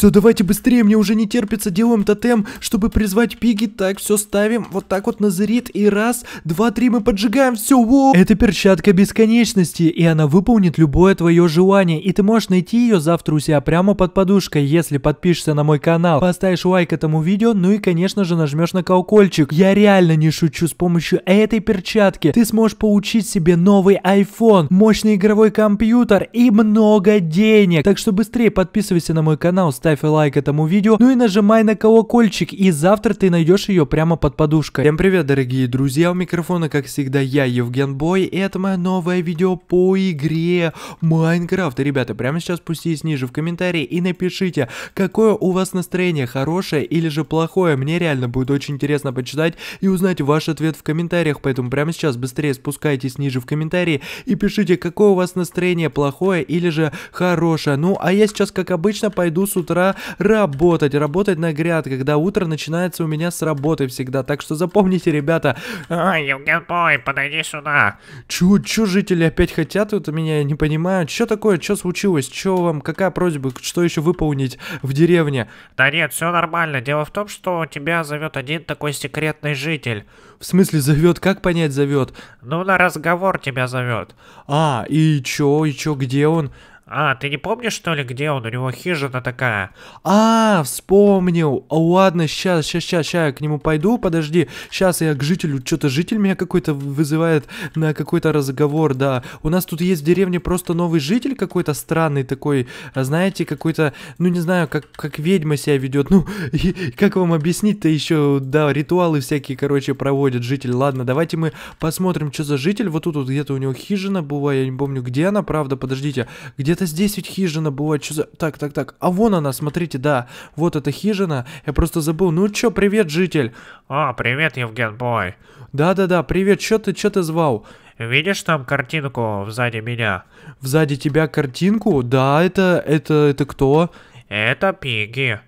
Все, давайте быстрее, мне уже не терпится. Делаем тотем, чтобы призвать пиги. Так, все ставим. Вот так вот на И раз, два, три, мы поджигаем. Все, воу. Это перчатка бесконечности, и она выполнит любое твое желание. И ты можешь найти ее завтра у себя прямо под подушкой, если подпишешься на мой канал, поставишь лайк этому видео, ну и, конечно же, нажмешь на колокольчик. Я реально не шучу, с помощью этой перчатки ты сможешь получить себе новый iPhone, мощный игровой компьютер и много денег. Так что быстрее подписывайся на мой канал, ставь ставь лайк этому видео, ну и нажимай на колокольчик, и завтра ты найдешь ее прямо под подушкой. Всем привет, дорогие друзья, у микрофона, как всегда, я, Евген Бой, и это мое новое видео по игре Майнкрафт. И, ребята, прямо сейчас спустись ниже в комментарии и напишите, какое у вас настроение, хорошее или же плохое. Мне реально будет очень интересно почитать и узнать ваш ответ в комментариях, поэтому прямо сейчас быстрее спускайтесь ниже в комментарии и пишите, какое у вас настроение, плохое или же хорошее. Ну, а я сейчас, как обычно, пойду с утра пора работать, работать на грядках, когда утро начинается у меня с работы всегда. Так что запомните, ребята. Ай, Евгенбой, подойди сюда. Чё, чё жители опять хотят от меня, я не понимаю. Чё такое, чё случилось, чё вам, какая просьба, что еще выполнить в деревне? Да нет, все нормально. Дело в том, что тебя зовет один такой секретный житель. В смысле зовет? Как понять зовет? Ну, на разговор тебя зовет. А, и чё, и чё, где он? А, ты не помнишь, что ли, где он? У него хижина такая. А, вспомнил. О, а, ладно, сейчас, сейчас, сейчас, сейчас я к нему пойду, подожди. Сейчас я к жителю, что-то житель меня какой-то вызывает на какой-то разговор, да. У нас тут есть в деревне просто новый житель какой-то странный такой, а, знаете, какой-то, ну не знаю, как, как ведьма себя ведет. Ну, и, как вам объяснить-то еще, да, ритуалы всякие, короче, проводят житель. Ладно, давайте мы посмотрим, что за житель. Вот тут вот где-то у него хижина была, я не помню, где она, правда, подождите. Где-то это здесь ведь хижина была, что за... Так, так, так, а вон она, смотрите, да, вот эта хижина, я просто забыл. Ну чё, привет, житель. А, привет, Евген Бой. Да-да-да, привет, чё ты, чё ты звал? Видишь там картинку сзади меня? Сзади тебя картинку? Да, это, это, это кто? Это Пиги.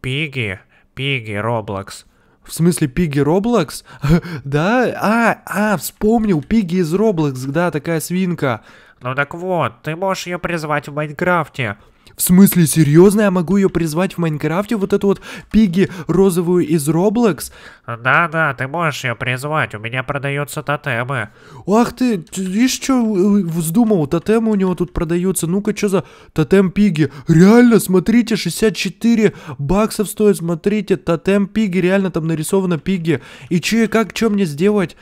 Пиги. Пиги Роблокс. В смысле, Пиги Роблокс? да? А, а, вспомнил, Пиги из Роблокс, да, такая свинка. Ну так вот, ты можешь ее призвать в Майнкрафте. В смысле, серьезно, я могу ее призвать в Майнкрафте, вот эту вот пиги розовую из Roblox? Да-да, ты можешь ее призвать, у меня продаются тотемы. Ах ты, ты видишь, что э, вздумал, тотемы у него тут продаются, ну-ка, что за тотем пиги? Реально, смотрите, 64 баксов стоит, смотрите, тотем пиги, реально там нарисовано пиги. И че, как, что мне сделать?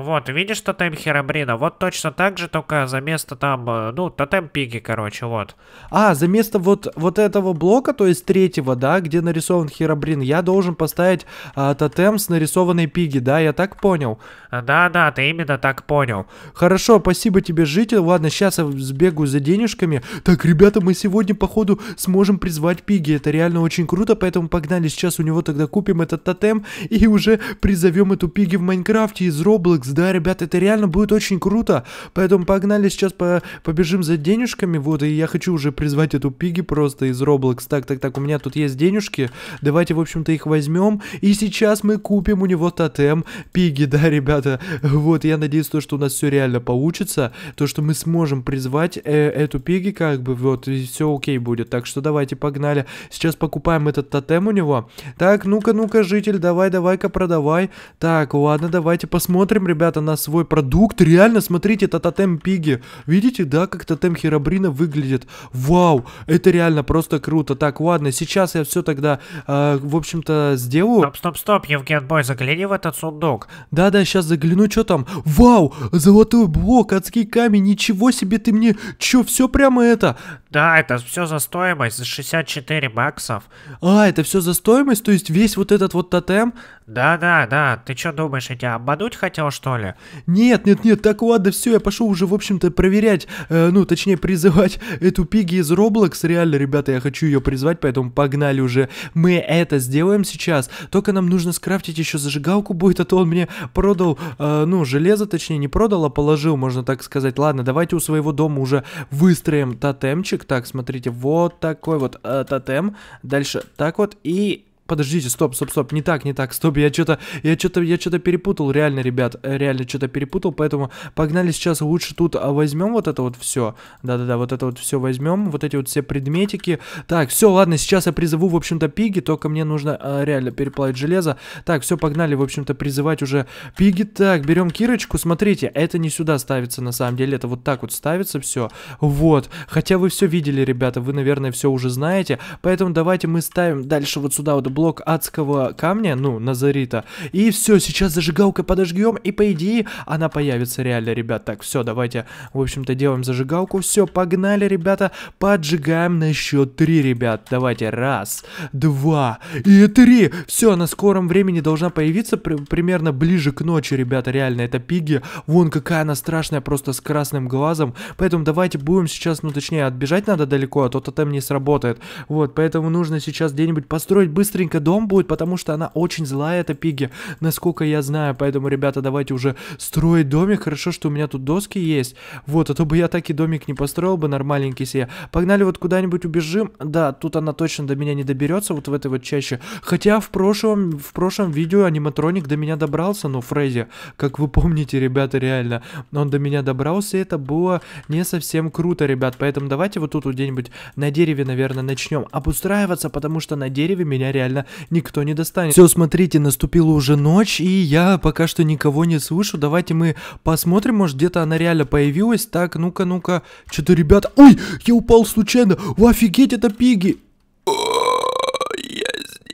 Вот, видишь тотем Херабрина? Вот точно так же, только за место там, э, ну, тотем пиги, короче, вот. А, за место вот, вот этого блока, то есть третьего, да, где нарисован Херабрин, я должен поставить а, тотем с нарисованной пиги, да, я так понял? Да-да, ты именно так понял. Хорошо, спасибо тебе, житель. Ладно, сейчас я сбегаю за денежками. Так, ребята, мы сегодня, походу, сможем призвать пиги. Это реально очень круто, поэтому погнали сейчас у него тогда купим этот тотем и уже призовем эту пиги в Майнкрафте из Роблокса Яндекс. Да, ребята, это реально будет очень круто. Поэтому погнали сейчас по побежим за денежками. Вот, и я хочу уже призвать эту пиги просто из Roblox. Так, так, так, у меня тут есть денежки. Давайте, в общем-то, их возьмем. И сейчас мы купим у него тотем пиги, да, ребята. Вот, я надеюсь, то, что у нас все реально получится. То, что мы сможем призвать э, эту пиги, как бы, вот, и все окей будет. Так что давайте, погнали. Сейчас покупаем этот тотем у него. Так, ну-ка, ну-ка, житель, давай, давай-ка, продавай. Так, ладно, давайте посмотрим, ребята, на свой продукт. Реально, смотрите, это тотем пиги. Видите, да, как тотем херабрина выглядит? Вау, это реально просто круто. Так, ладно, сейчас я все тогда, э, в общем-то, сделаю. Стоп, стоп, стоп, Евген Бой, загляни в этот сундук. Да-да, сейчас загляну, что там. Вау, золотой блок, адский камень, ничего себе ты мне... Че, все прямо это? Да, это все за стоимость, за 64 баксов. А, это все за стоимость? То есть весь вот этот вот тотем? Да-да-да, ты что думаешь, я тебя обмануть хотел, что ли? Нет, нет, нет, так ладно, все, я пошел уже, в общем-то, проверять, э, ну, точнее, призывать эту пиги из Roblox. Реально, ребята, я хочу ее призвать, поэтому погнали уже. Мы это сделаем сейчас, только нам нужно скрафтить еще зажигалку будет, а то он мне продал, э, ну, железо, точнее, не продал, а положил, можно так сказать. Ладно, давайте у своего дома уже выстроим тотемчик так, смотрите, вот такой вот э, тотем. Дальше так вот. И подождите, стоп, стоп, стоп, не так, не так, стоп, я что-то, я что-то, я что-то перепутал, реально, ребят, э, реально что-то перепутал, поэтому погнали сейчас лучше тут а, возьмем вот это вот все, да-да-да, вот это вот все возьмем, вот эти вот все предметики, так, все, ладно, сейчас я призову, в общем-то, пиги, только мне нужно э, реально переплавить железо, так, все, погнали, в общем-то, призывать уже пиги, так, берем кирочку, смотрите, это не сюда ставится, на самом деле, это вот так вот ставится все, вот, хотя вы все видели, ребята, вы, наверное, все уже знаете, поэтому давайте мы ставим дальше вот сюда вот блок блок адского камня, ну, Назарита. И все, сейчас зажигалка подожгем, и по идее она появится реально, ребят. Так, все, давайте, в общем-то, делаем зажигалку. Все, погнали, ребята, поджигаем на счет три, ребят. Давайте, раз, два и три. Все, на скором времени должна появиться при примерно ближе к ночи, ребята, реально, это пиги. Вон какая она страшная, просто с красным глазом. Поэтому давайте будем сейчас, ну, точнее, отбежать надо далеко, а то тотем не сработает. Вот, поэтому нужно сейчас где-нибудь построить быстренько быстренько дом будет, потому что она очень злая, эта Пиги, насколько я знаю. Поэтому, ребята, давайте уже строить домик. Хорошо, что у меня тут доски есть. Вот, а то бы я так и домик не построил бы нормаленький себе. Погнали вот куда-нибудь убежим. Да, тут она точно до меня не доберется, вот в этой вот чаще. Хотя в прошлом, в прошлом видео аниматроник до меня добрался, но ну, Фредди, как вы помните, ребята, реально, он до меня добрался, и это было не совсем круто, ребят. Поэтому давайте вот тут где-нибудь на дереве, наверное, начнем обустраиваться, потому что на дереве меня реально реально никто не достанет. Все, смотрите, наступила уже ночь, и я пока что никого не слышу. Давайте мы посмотрим, может, где-то она реально появилась. Так, ну-ка, ну-ка. Что-то, ребята... Ой, я упал случайно. Офигеть, это пиги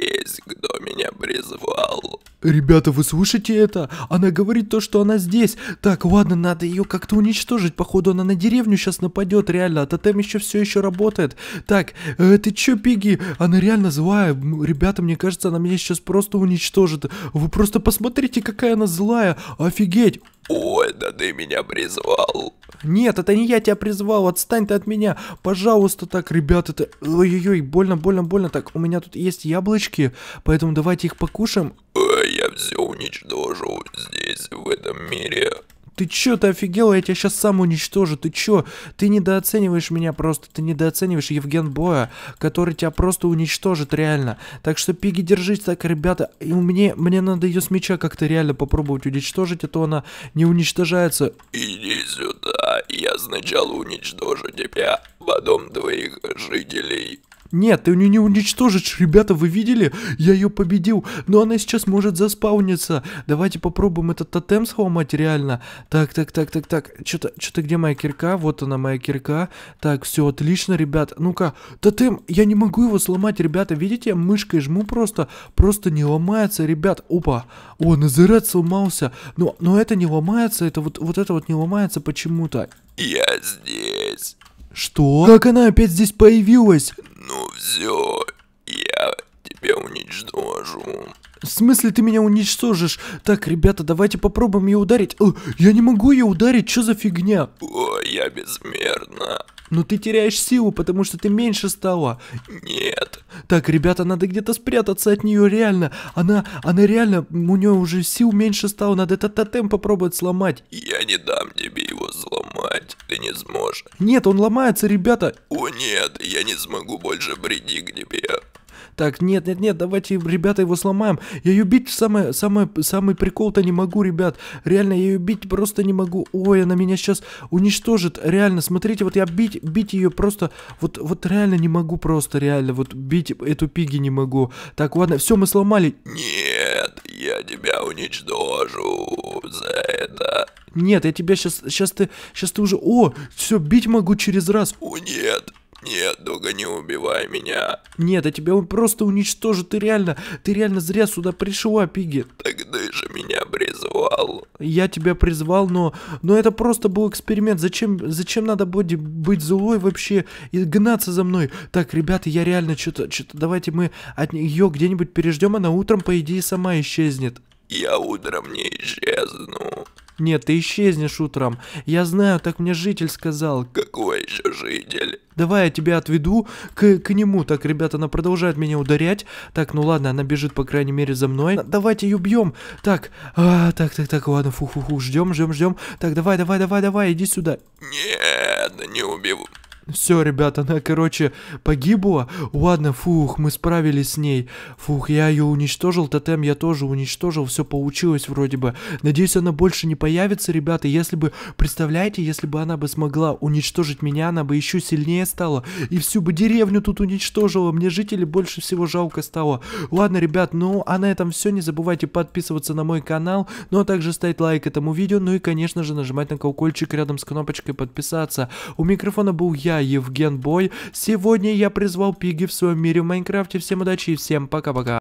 здесь, кто меня призвал. Ребята, вы слышите это? Она говорит то, что она здесь. Так, ладно, надо ее как-то уничтожить. Походу, она на деревню сейчас нападет, реально. А тотем еще все еще работает. Так, э, ты че, Пиги? Она реально злая. Ребята, мне кажется, она меня сейчас просто уничтожит. Вы просто посмотрите, какая она злая. Офигеть. Ой, это ты меня призвал!» «Нет, это не я тебя призвал, отстань ты от меня! Пожалуйста, так, ребят, это... Ой-ой-ой, больно, больно, больно, так, у меня тут есть яблочки, поэтому давайте их покушаем». «Я все уничтожу здесь, в этом мире». Ты чё, ты офигел Я тебя сейчас сам уничтожу. Ты чё? Ты недооцениваешь меня просто. Ты недооцениваешь Евген Боя, который тебя просто уничтожит реально. Так что, Пиги, держись так, ребята. И мне, мне надо ее с меча как-то реально попробовать уничтожить, а то она не уничтожается. Иди сюда. Я сначала уничтожу тебя, потом твоих жителей. Нет, ты ее не уничтожишь, ребята, вы видели? Я ее победил, но она сейчас может заспауниться. Давайте попробуем этот тотем сломать реально. Так, так, так, так, так. Что-то, что-то где моя кирка? Вот она, моя кирка. Так, все отлично, ребят. Ну-ка, тотем, я не могу его сломать, ребята. Видите, я мышкой жму просто, просто не ломается, ребят. Опа, о, Назерет сломался. Но, но это не ломается, это вот, вот это вот не ломается почему-то. Я здесь. Что? Как она опять здесь появилась? Ну все, я тебя уничтожу. В смысле ты меня уничтожишь? Так, ребята, давайте попробуем ее ударить. я не могу ее ударить, что за фигня? О, я бессмертна. Но ты теряешь силу, потому что ты меньше стала. Нет, так, ребята, надо где-то спрятаться от нее, реально. Она, она реально, у нее уже сил меньше стало, надо этот тотем попробовать сломать. Я не дам тебе его сломать, ты не сможешь. Нет, он ломается, ребята. О нет, я не смогу больше прийти к тебе. Так, нет, нет, нет, давайте, ребята, его сломаем. Я ее бить самое, самое, самый прикол-то не могу, ребят. Реально, я ее бить просто не могу. Ой, она меня сейчас уничтожит. Реально, смотрите, вот я бить, бить ее просто, вот, вот реально не могу просто, реально. Вот бить эту пиги не могу. Так, ладно, все, мы сломали. Нет, я тебя уничтожу за это. Нет, я тебя сейчас, сейчас ты, сейчас ты уже, о, все, бить могу через раз. О, нет, нет, долго не убивай меня. Нет, а тебя он просто уничтожит. Ты реально, ты реально зря сюда пришла, Пиги. Так ты же меня призвал. Я тебя призвал, но, но это просто был эксперимент. Зачем, зачем надо быть быть злой вообще и гнаться за мной? Так, ребята, я реально что-то, что-то. Давайте мы от нее где-нибудь переждем, она утром по идее сама исчезнет. Я утром не исчезну. Нет, ты исчезнешь утром. Я знаю, так мне житель сказал. Какой еще житель? Давай я тебя отведу к, к нему. Так, ребята, она продолжает меня ударять. Так, ну ладно, она бежит, по крайней мере, за мной. давайте ее бьем. Так, а, так, так, так, ладно, фу-фу-фу, ждем, ждем, ждем. Так, давай, давай, давай, давай, иди сюда. Нет, не убивай. Все, ребят, она, короче, погибла. Ладно, фух, мы справились с ней. Фух, я ее уничтожил, тотем я тоже уничтожил, все получилось вроде бы. Надеюсь, она больше не появится, ребята. Если бы, представляете, если бы она бы смогла уничтожить меня, она бы еще сильнее стала. И всю бы деревню тут уничтожила. Мне жители больше всего жалко стало. Ладно, ребят, ну, а на этом все. Не забывайте подписываться на мой канал, ну, а также ставить лайк этому видео, ну и, конечно же, нажимать на колокольчик рядом с кнопочкой подписаться. У микрофона был я, я Евген Бой. Сегодня я призвал Пиги в своем мире в Майнкрафте. Всем удачи и всем пока-пока.